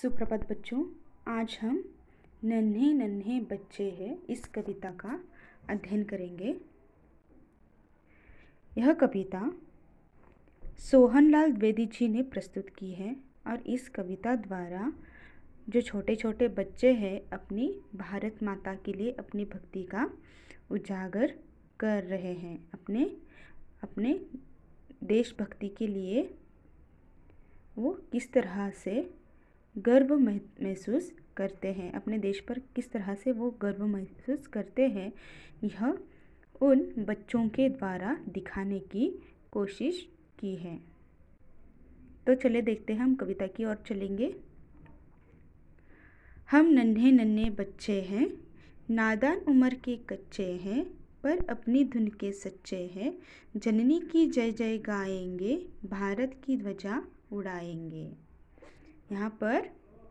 सुप्रभात बच्चों आज हम नन्हे नन्हे बच्चे हैं इस कविता का अध्ययन करेंगे यह कविता सोहनलाल द्विवेदी जी ने प्रस्तुत की है और इस कविता द्वारा जो छोटे छोटे बच्चे हैं अपनी भारत माता के लिए अपनी भक्ति का उजागर कर रहे हैं अपने अपने देशभक्ति के लिए वो किस तरह से गर्व महसूस करते हैं अपने देश पर किस तरह से वो गर्व महसूस करते हैं यह उन बच्चों के द्वारा दिखाने की कोशिश की है तो चले देखते हैं हम कविता की ओर चलेंगे हम नन्हे नन्हे बच्चे हैं नादान उम्र के कच्चे हैं पर अपनी धुन के सच्चे हैं जननी की जय जय गाएंगे भारत की ध्वजा उड़ाएंगे यहाँ पर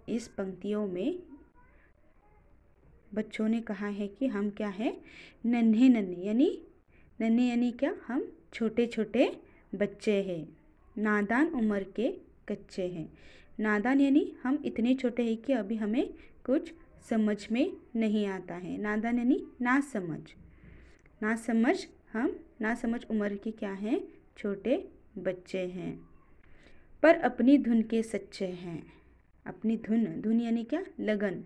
इस पंक्तियों में बच्चों ने कहा है कि हम क्या है नन्हे नन्हे यानी नन्हे यानी क्या हम छोटे छोटे बच्चे हैं नादान उम्र के कच्चे हैं नादान यानी हम इतने छोटे हैं कि अभी हमें कुछ समझ में नहीं आता है नादान यानी ना समझ ना समझ हम ना समझ उम्र के क्या हैं छोटे बच्चे हैं पर अपनी धुन के सच्चे हैं अपनी धुन धुन यानी क्या लगन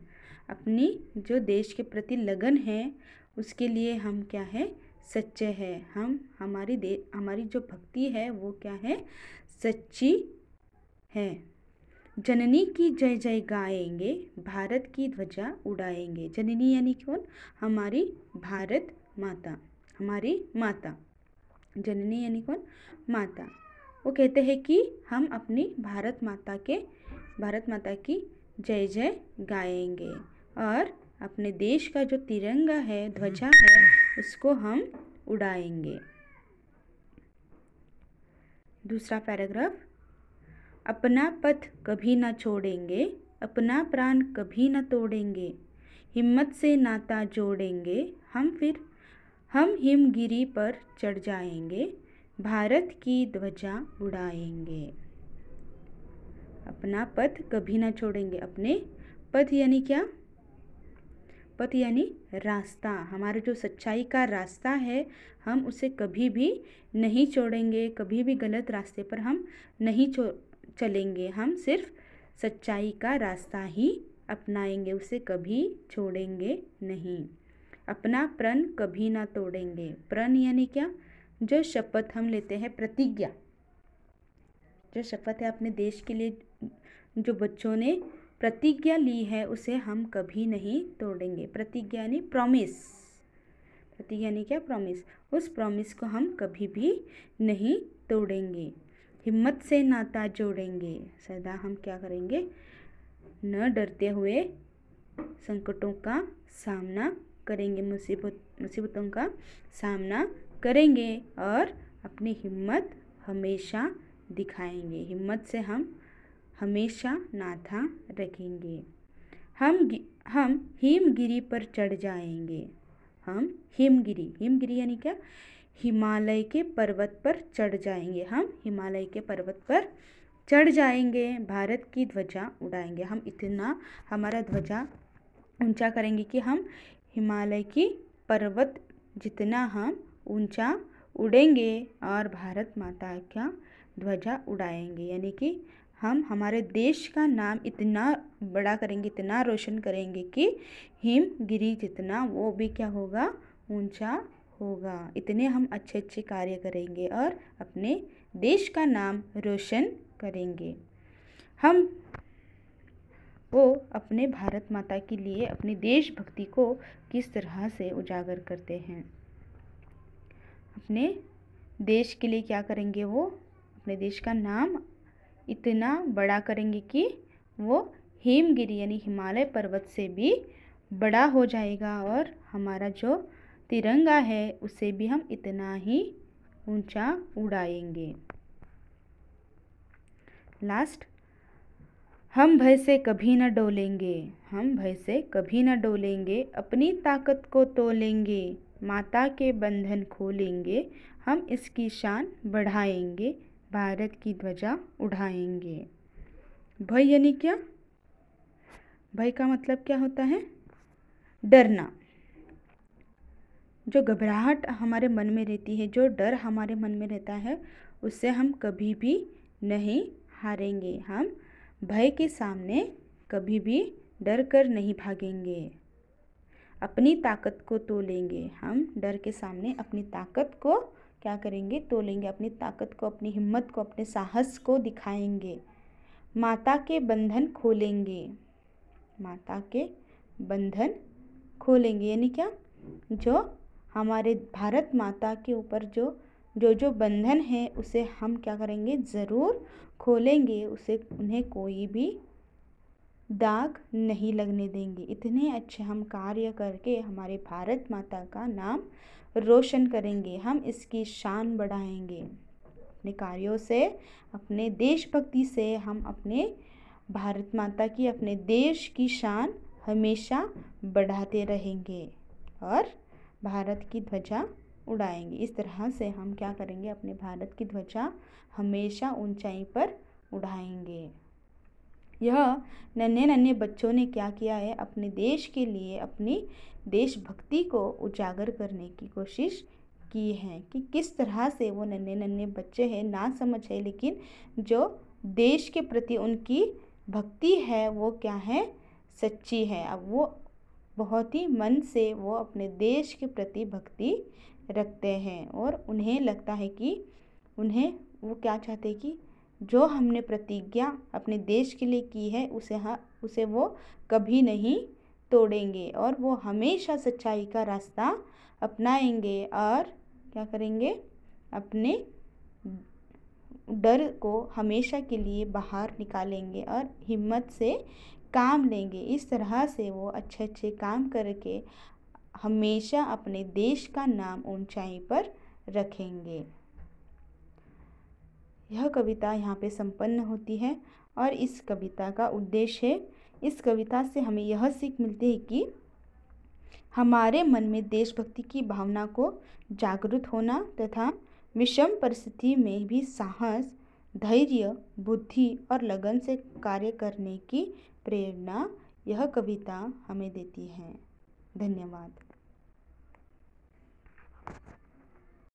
अपनी जो देश के प्रति लगन है उसके लिए हम क्या है सच्चे हैं हम हमारी दे हमारी जो भक्ति है वो क्या है सच्ची है जननी की जय जय गाएंगे भारत की ध्वजा उड़ाएंगे जननी यानी कौन हमारी भारत माता हमारी माता जननी यानी कौन माता वो कहते हैं कि हम अपनी भारत माता के भारत माता की जय जय गाएंगे और अपने देश का जो तिरंगा है ध्वजा है उसको हम उड़ाएंगे दूसरा पैराग्राफ अपना पथ कभी ना छोड़ेंगे अपना प्राण कभी ना तोड़ेंगे हिम्मत से नाता जोड़ेंगे हम फिर हम हिमगिरी पर चढ़ जाएंगे भारत की ध्वजा उड़ाएंगे अपना पद कभी ना छोड़ेंगे अपने पद यानी क्या पथ यानी रास्ता हमारा जो सच्चाई का रास्ता है हम उसे कभी भी नहीं छोड़ेंगे कभी भी गलत रास्ते पर हम नहीं चलेंगे हम सिर्फ सच्चाई का रास्ता ही अपनाएंगे उसे कभी छोड़ेंगे नहीं अपना प्रण कभी ना तोड़ेंगे प्रण यानी क्या जो शपथ हम लेते हैं प्रतिज्ञा जो शपथ है अपने देश के लिए जो बच्चों ने प्रतिज्ञा ली है उसे हम कभी नहीं तोड़ेंगे प्रतिज्ञा यानी प्रॉमिस प्रतिज्ञा यानी क्या प्रॉमिस उस प्रॉमिस को हम कभी भी नहीं तोड़ेंगे हिम्मत से नाता जोड़ेंगे सदा हम क्या करेंगे न डरते हुए संकटों का सामना करेंगे मुसीबत मुसीबतों का सामना करेंगे और अपनी हिम्मत हमेशा दिखाएंगे हिम्मत से हम हमेशा नाथा रखेंगे हम हम हिमगिरी पर चढ़ जाएंगे हम हिमगिरी हिमगिरी यानी क्या हिमालय के पर्वत पर चढ़ जाएंगे हम हिमालय के पर्वत पर चढ़ जाएंगे भारत की ध्वजा उड़ाएंगे हम इतना हमारा ध्वजा ऊंचा करेंगे कि हम हिमालय की पर्वत जितना हम ऊंचा उड़ेंगे और भारत माता का ध्वजा उड़ाएंगे यानी कि हम हमारे देश का नाम इतना बड़ा करेंगे इतना रोशन करेंगे कि हिमगिरी जितना वो भी क्या होगा ऊंचा होगा इतने हम अच्छे अच्छे कार्य करेंगे और अपने देश का नाम रोशन करेंगे हम वो अपने भारत माता के लिए अपनी देशभक्ति को किस तरह से उजागर करते हैं अपने देश के लिए क्या करेंगे वो अपने देश का नाम इतना बड़ा करेंगे कि वो हिमगिरी यानी हिमालय पर्वत से भी बड़ा हो जाएगा और हमारा जो तिरंगा है उसे भी हम इतना ही ऊंचा उड़ाएंगे लास्ट हम भय से कभी न डोलेंगे हम भय से कभी न डोलेंगे अपनी ताकत को तोलेंगे माता के बंधन खोलेंगे हम इसकी शान बढ़ाएंगे भारत की ध्वजा उड़ाएंगे भय यानी क्या भय का मतलब क्या होता है डरना जो घबराहट हमारे मन में रहती है जो डर हमारे मन में रहता है उससे हम कभी भी नहीं हारेंगे हम भय के सामने कभी भी डर कर नहीं भागेंगे अपनी ताकत को तोलेंगे हम डर के सामने अपनी ताकत को क्या करेंगे तोलेंगे अपनी ताकत को अपनी हिम्मत को अपने साहस को दिखाएंगे माता के बंधन खोलेंगे माता के बंधन खोलेंगे यानी क्या जो हमारे भारत माता के ऊपर जो जो जो बंधन है उसे हम क्या करेंगे ज़रूर खोलेंगे उसे उन्हें कोई भी दाग नहीं लगने देंगे इतने अच्छे हम कार्य करके हमारे भारत माता का नाम रोशन करेंगे हम इसकी शान बढ़ाएंगे अपने कार्यों से अपने देशभक्ति से हम अपने भारत माता की अपने देश की शान हमेशा बढ़ाते रहेंगे और भारत की ध्वजा उड़ाएंगे इस तरह से हम क्या करेंगे अपने भारत की ध्वजा हमेशा ऊंचाई पर उड़ाएंगे यह नन्हे नन्हे बच्चों ने क्या किया है अपने देश के लिए अपनी देशभक्ति को उजागर करने की कोशिश की है कि किस तरह से वो नन्हे नन्हे बच्चे हैं ना समझ है लेकिन जो देश के प्रति उनकी भक्ति है वो क्या है सच्ची है अब वो बहुत ही मन से वो अपने देश के प्रति भक्ति रखते हैं और उन्हें लगता है कि उन्हें वो क्या चाहते हैं कि जो हमने प्रतिज्ञा अपने देश के लिए की है उसे हाँ उसे वो कभी नहीं तोड़ेंगे और वो हमेशा सच्चाई का रास्ता अपनाएंगे और क्या करेंगे अपने डर को हमेशा के लिए बाहर निकालेंगे और हिम्मत से काम लेंगे इस तरह से वो अच्छे अच्छे काम करके हमेशा अपने देश का नाम ऊंचाई पर रखेंगे यह कविता यहाँ पे संपन्न होती है और इस कविता का उद्देश्य है इस कविता से हमें यह सीख मिलती है कि हमारे मन में देशभक्ति की भावना को जागृत होना तथा विषम परिस्थिति में भी साहस धैर्य बुद्धि और लगन से कार्य करने की प्रेरणा यह कविता हमें देती है धन्यवाद